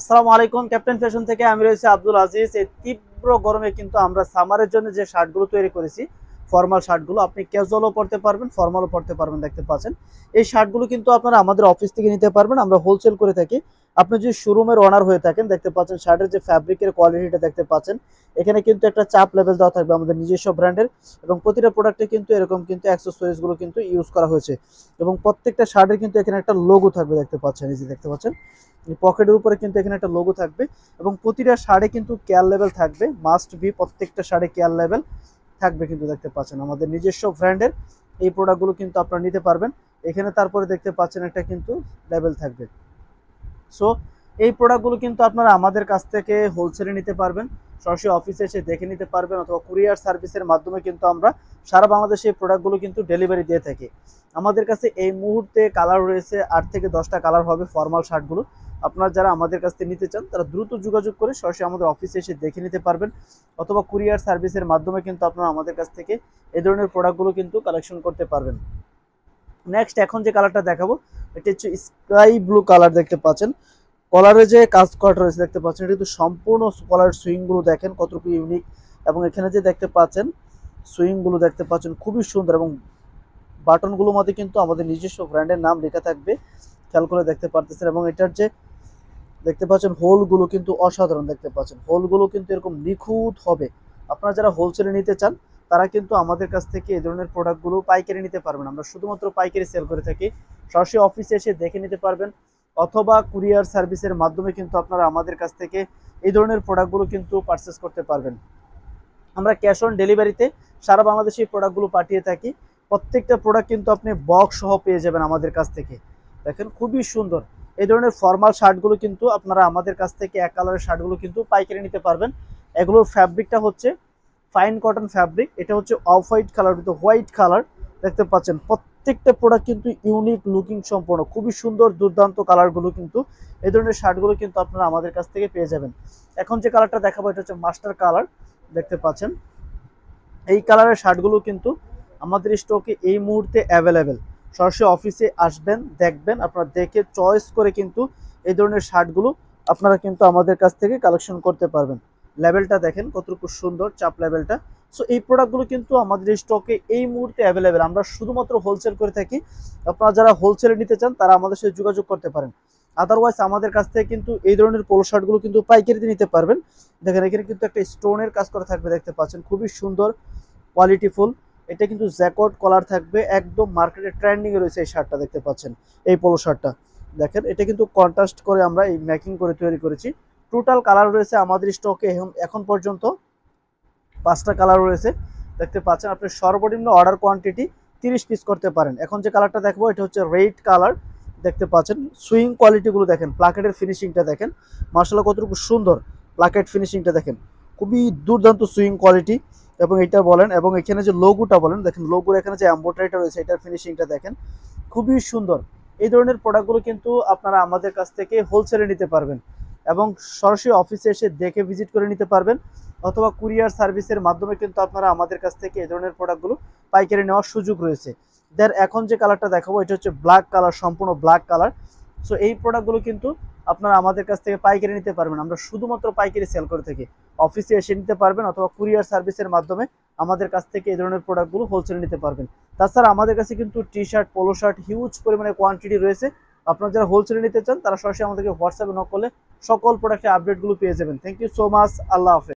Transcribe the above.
আসসালামু আলাইকুম captain fashion থেকে আমি রয়েছে আব্দুল আজিজ এই তীব্র গরমে কিন্তু আমরা সামারের জন্য যে শার্টগুলো তৈরি করেছি ফর্মাল শার্টগুলো আপনি ক্যাজুয়ালও পড়তে পারবেন ফর্মালও পড়তে পারবেন দেখতে পাচ্ছেন এই শার্টগুলো কিন্তু আপনারা আমাদের অফিস থেকে নিতে পারবেন আমরা হোলসেল করে থাকি আপনি যদি শোরুমের ওনার হয়ে থাকেন দেখতে পাচ্ছেন শার্টের যে ফ্যাব্রিকের কোয়ালিটিটা দেখতে পাচ্ছেন এখানে কিন্তু একটা চাপ লেভেল দেওয়া থাকবে আমাদের নিজস্ব ব্র্যান্ডের এবং প্রতিটা প্রোডাক্টে কিন্তু এরকম কিন্তু অ্যাক্সেসরিজগুলো কিন্তু ইউজ করা হয়েছে এবং প্রত্যেকটা শার্টের কিন্তু এখানে একটা লোগো থাকবে দেখতে পাচ্ছেন এই যে দেখতে পাচ্ছেন পকেটের উপরে কিন্তু এখানে একটা লোগো থাকবে এবং প্রতিটা শাড়ে কিন্তু কেয়ার লেভেল থাকবে মাস্ট বি প্রত্যেকটা শাড়ে কেয়ার লেভেল থাকবে কিন্তু দেখতে পাচ্ছেন আমাদের নিজস্ব ব্র্যান্ডের এই প্রোডাক্টগুলো কিন্তু আপনারা নিতে পারবেন এখানে তারপরে দেখতে পাচ্ছেন একটা কিন্তু লেভেল থাকবে সো এই প্রোডাক্টগুলো কিন্তু আপনারা আমাদের কাছ থেকে হোলসেলে নিতে পারবেন সরাসরি অফিসে এসে দেখে নিতে পারবেন অথবা কুরিয়ার সার্ভিসের মাধ্যমে কিন্তু আমরা সারা বাংলাদেশে এই প্রোডাক্টগুলো কিন্তু ডেলিভারি দিয়ে থাকি আমাদের কাছে এই মুহূর্তে কালার রয়েছে আট থেকে দশটা কালার হবে ফর্মাল শার্টগুলো আপনারা যারা আমাদের কাছ থেকে নিতে চান তারা দ্রুত যোগাযোগ করে সরাসরি আমাদের অফিসে এসে দেখে নিতে পারবেন অথবা কুরিয়ার সার্ভিসের মাধ্যমে কিন্তু আপনারা আমাদের কাছ থেকে এই ধরনের প্রোডাক্টগুলো কিন্তু কালেকশন করতে পারবেন নেক্সট এখন যে কালারটা দেখাবো এটা হচ্ছে স্কাই ব্লু কালার দেখতে পাচ্ছেন কলারে যে কাজ করাটা রয়েছে দেখতে পাচ্ছেন এটা কিন্তু সম্পূর্ণ কলার সুইংগুলো দেখেন কতটুকু ইউনিক এবং এখানে যে দেখতে পাচ্ছেন সুইংগুলো দেখতে পাচ্ছেন খুবই সুন্দর এবং বাটনগুলোর মধ্যে কিন্তু আমাদের নিজস্ব ব্র্যান্ডের নাম লেখা থাকবে খেয়াল করে দেখতে পারতেছেন এবং এটার যে দেখতে পাচ্ছেন হোলগুলো কিন্তু অসাধারণ দেখতে পাচ্ছেন হোলগুলো কিন্তু এরকম নিখুঁত হবে আপনারা যারা হোলসেলে নিতে চান তারা কিন্তু আমাদের কাছ থেকে এই ধরনের প্রোডাক্টগুলো পাইকারি নিতে পারবেন আমরা শুধুমাত্র পাইকারি সেল করে থাকি সরাসরি অফিসে এসে দেখে নিতে পারবেন অথবা কুরিয়ার সার্ভিসের মাধ্যমে কিন্তু আপনারা আমাদের কাছ থেকে এই ধরনের প্রোডাক্টগুলো কিন্তু পারচেস করতে পারবেন আমরা ক্যাশ অন ডেলিভারিতে সারা বাংলাদেশে এই প্রোডাক্টগুলো পাঠিয়ে থাকি প্রত্যেকটা প্রোডাক্ট কিন্তু আপনি বক্স সহ পেয়ে যাবেন আমাদের কাছ থেকে দেখেন খুবই সুন্দর এই ধরনের ফর্মাল শার্টগুলো কিন্তু আপনারা আমাদের কাছ থেকে এক কালারের শার্টগুলো কিন্তু পাইকারি নিতে পারবেন এগুলোর ফ্যাব্রিকটা হচ্ছে ফাইন কটন ফ্যাব্রিক এটা হচ্ছে অফ হোয়াইট কালার কিন্তু হোয়াইট কালার দেখতে পাচ্ছেন প্রত্যেকটা প্রোডাক্ট কিন্তু ইউনিক লুকিং সম্পূর্ণ খুবই সুন্দর দুর্দান্ত কালারগুলো কিন্তু এই ধরনের শার্টগুলো কিন্তু আপনারা আমাদের কাছ থেকে পেয়ে যাবেন এখন যে কালারটা দেখাবো এটা হচ্ছে মাস্টার কালার দেখতে পাচ্ছেন এই কালারের শার্টগুলো কিন্তু আমাদের স্টকে এই মুহূর্তে অ্যাভেলেবেল সরাসরি অফিসে আসবেন দেখবেন আপনারা দেখে চয়েস করে কিন্তু এই ধরনের শার্টগুলো আপনারা কিন্তু আমাদের কাছ থেকে কালেকশন করতে পারবেন লেভেলটা দেখেন কতটুকু সুন্দর চাপ লেভেলটা সো এই প্রোডাক্টগুলো কিন্তু আমাদের স্টকে এই মুহূর্তে অ্যাভেলেবেল আমরা শুধুমাত্র হোলসেল করে থাকি আপনারা যারা হোলসেলে নিতে চান তারা আমাদের সাথে যোগাযোগ করতে পারেন আদারওয়াইজ আমাদের কাছ থেকে কিন্তু এই ধরনের পোলো শার্টগুলো কিন্তু পাইকারিতে নিতে পারবেন দেখেন এখানে কিন্তু একটা স্টোনের কাজ করা থাকবে দেখতে পাচ্ছেন খুবই সুন্দর কোয়ালিটিফুল এটা কিন্তু জ্যাকট কলার থাকবে একদম মার্কেটে ট্রেন্ডিংয়ে রয়েছে এই শার্টটা দেখতে পাচ্ছেন এই পোলো শার্টটা দেখেন এটা কিন্তু কন্ট্রাস্ট করে আমরা এই ম্যাকিং করে তৈরি করেছি টোটাল কালার রয়েছে আমাদের স্টকে এখন পর্যন্ত পাঁচটা কালার রয়েছে দেখতে পাচ্ছেন আপনি সর্বনিম্ন অর্ডার কোয়ান্টিটি তিরিশ পিস করতে পারেন এখন যে কালারটা দেখবো এটা হচ্ছে রেড কালার দেখতে পাচ্ছেন সুইং কোয়ালিটিগুলো দেখেন প্লাকেটের ফিনিশিংটা দেখেন মার্শাল কতটুকু সুন্দর প্লাকেট ফিনিশিংটা দেখেন খুবই দুর্দান্ত সুইং কোয়ালিটি এবং এটা বলেন এবং এখানে যে লোগোটা বলেন দেখেন লোগোর এখানে যে অ্যাম্বোটারিটা রয়েছে এটার ফিনিশিংটা দেখেন খুবই সুন্দর এই ধরনের প্রোডাক্টগুলো কিন্তু আপনারা আমাদের কাছ থেকে হোলসেলে নিতে পারবেন এবং সরাসরি অফিসে এসে দেখে ভিজিট করে নিতে পারবেন অথবা কুরিয়ার সার্ভিসের মাধ্যমে কিন্তু আপনারা আমাদের কাছ থেকে এই ধরনের প্রোডাক্টগুলো পাইকারি নেওয়ার সুযোগ রয়েছে দেন এখন যে কালারটা দেখাবো এটা হচ্ছে ব্ল্যাক কালার সম্পূর্ণ ব্ল্যাক কালার সো এই প্রোডাক্টগুলো কিন্তু আপনারা আমাদের কাছ থেকে পাইকারি নিতে পারবেন আমরা শুধুমাত্র পাইকারি সেল করে থাকি অফিসে এসে নিতে পারবেন অথবা কুরিয়ার সার্ভিসের মাধ্যমে আমাদের কাছ থেকে এই ধরনের প্রোডাক্টগুলো হোলসেলে নিতে পারবেন তাছাড়া আমাদের কাছে কিন্তু T shirt polo shirt huge পরিমাণে কোয়ান্টিটি রয়েছে আপনারা যারা হোলসেলে নিতে চান তারা সরাসরি আমাদেরকে হোয়াটসঅ্যাপে নক করলে সকল প্রোডাক্টের আপডেটগুলো পেয়ে যাবেন থ্যাংক ইউ সো মাচ আল্লাহ হাফেজ